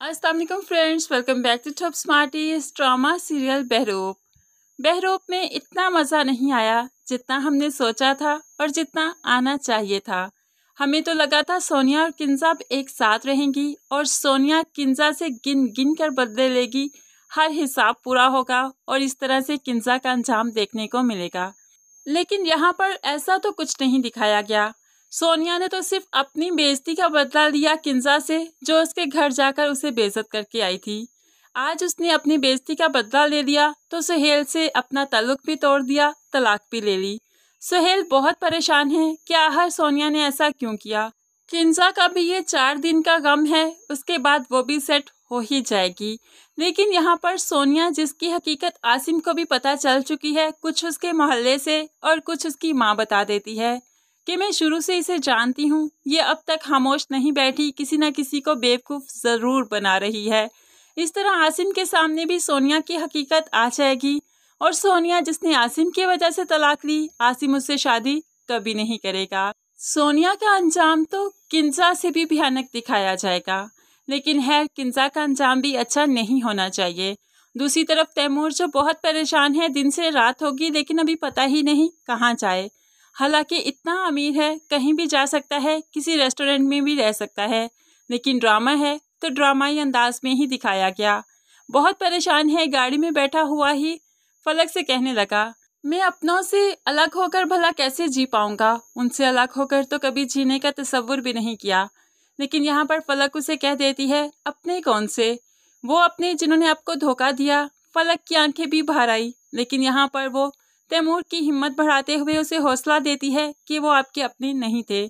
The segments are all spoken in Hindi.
Aslam friends welcome back to top smarties drama serial Behroop Behroop में इतना मज़ा नहीं आया जितना हमने सोचा था और जितना आना चाहिए था हमें तो लगा था सोनिया और किन्जा एक साथ रहेंगी और सोनिया किन्जा से गिन गिन कर बदले लेगी हर हिसाब पूरा होगा और इस तरह से किन्जा का अंजाम देखने को मिलेगा लेकिन यहाँ पर ऐसा तो कुछ नहीं दिखाया गया सोनिया ने तो सिर्फ अपनी बेजती का बदला लिया किंजा से जो उसके घर जाकर उसे बेजत करके आई थी आज उसने अपनी बेजती का बदला ले लिया तो सुहेल से अपना तल्लुक भी तोड़ दिया तलाक भी ले ली सुहेल बहुत परेशान है कि आहर सोनिया ने ऐसा क्यों किया किंजा का भी ये चार दिन का गम है उसके बाद वो भी सेट हो ही जाएगी लेकिन यहाँ पर सोनिया जिसकी हकीकत आसिम को भी पता चल चुकी है कुछ उसके मोहल्ले से और कुछ उसकी माँ बता देती है कि मैं शुरू से इसे जानती हूँ ये अब तक खामोश नहीं बैठी किसी न किसी को बेवकूफ़ ज़रूर बना रही है इस तरह आसिम के सामने भी सोनिया की हकीकत आ जाएगी और सोनिया जिसने आसिम की वजह से तलाक ली आसिम उससे शादी कभी नहीं करेगा सोनिया का अंजाम तो किंजा से भी भयानक दिखाया जाएगा लेकिन है किंजा का अंजाम भी अच्छा नहीं होना चाहिए दूसरी तरफ तैमूर जो बहुत परेशान है दिन से रात होगी लेकिन अभी पता ही नहीं कहाँ जाए हालांकि इतना अमीर है कहीं भी जा सकता है किसी रेस्टोरेंट में भी रह सकता है लेकिन ड्रामा है तो ड्रामाई अंदाज में ही दिखाया गया बहुत परेशान है गाड़ी में बैठा हुआ ही फलक से कहने लगा मैं अपनों से अलग होकर भला कैसे जी पाऊंगा उनसे अलग होकर तो कभी जीने का तस्वुर भी नहीं किया लेकिन यहाँ पर फलक उसे कह देती है अपने कौन से वो अपने जिन्होंने आपको धोखा दिया फलक की आंखें भी बाहर आई लेकिन यहाँ पर वो तैमूर की हिम्मत बढ़ाते हुए उसे हौसला देती है कि वो आपके अपने नहीं थे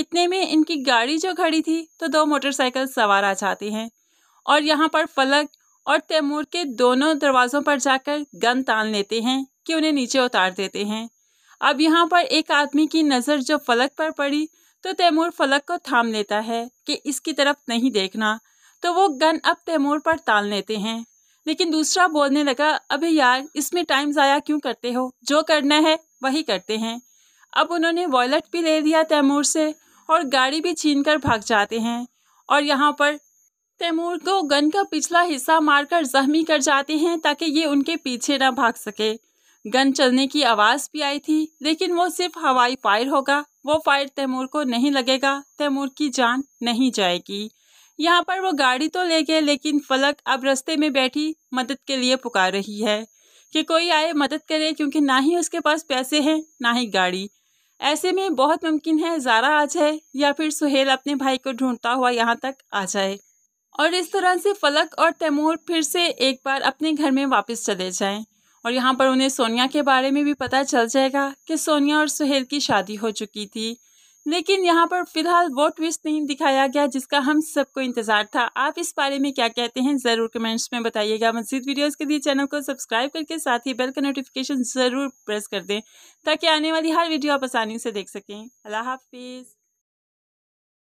इतने में इनकी गाड़ी जो खड़ी थी तो दो मोटरसाइकिल सवार आ जाते हैं और यहाँ पर फलक और तैमूर के दोनों दरवाज़ों पर जाकर गन तान लेते हैं कि उन्हें नीचे उतार देते हैं अब यहाँ पर एक आदमी की नज़र जो फलक पर पड़ी तो तैमूर फलक को थाम लेता है कि इसकी तरफ नहीं देखना तो वो गन अब तैमूर पर ताल लेते हैं लेकिन दूसरा बोलने लगा अबे यार इसमें टाइम ज़ाया क्यों करते हो जो करना है वही करते हैं अब उन्होंने वॉलेट भी ले लिया तैमूर से और गाड़ी भी छीन कर भाग जाते हैं और यहाँ पर तैमूर को गन का पिछला हिस्सा मारकर जख्मी कर जाते हैं ताकि ये उनके पीछे ना भाग सके गन चलने की आवाज़ भी आई थी लेकिन वो सिर्फ हवाई फायर होगा वो फायर तैमूर को नहीं लगेगा तैमूर की जान नहीं जाएगी यहाँ पर वो गाड़ी तो ले गए लेकिन फलक अब रस्ते में बैठी मदद के लिए पुकार रही है कि कोई आए मदद करे क्योंकि ना ही उसके पास पैसे हैं ना ही गाड़ी ऐसे में बहुत मुमकिन है जारा आ जाए या फिर सुहेल अपने भाई को ढूंढता हुआ यहाँ तक आ जाए और इस तरह से फलक और तैमूर फिर से एक बार अपने घर में वापस चले जाएं और यहाँ पर उन्हें सोनिया के बारे में भी पता चल जाएगा कि सोनिया और सुहेल की शादी हो चुकी थी लेकिन यहाँ पर फिलहाल वो ट्विस्ट नहीं दिखाया गया जिसका हम सबको इंतजार था आप इस बारे में क्या कहते हैं ज़रूर कमेंट्स में बताइएगा मजीद वीडियोस के लिए चैनल को सब्सक्राइब करके साथ ही बेल का नोटिफिकेशन ज़रूर प्रेस कर दें ताकि आने वाली हर वीडियो आप आसानी से देख सकें अल्लाह हाफिज़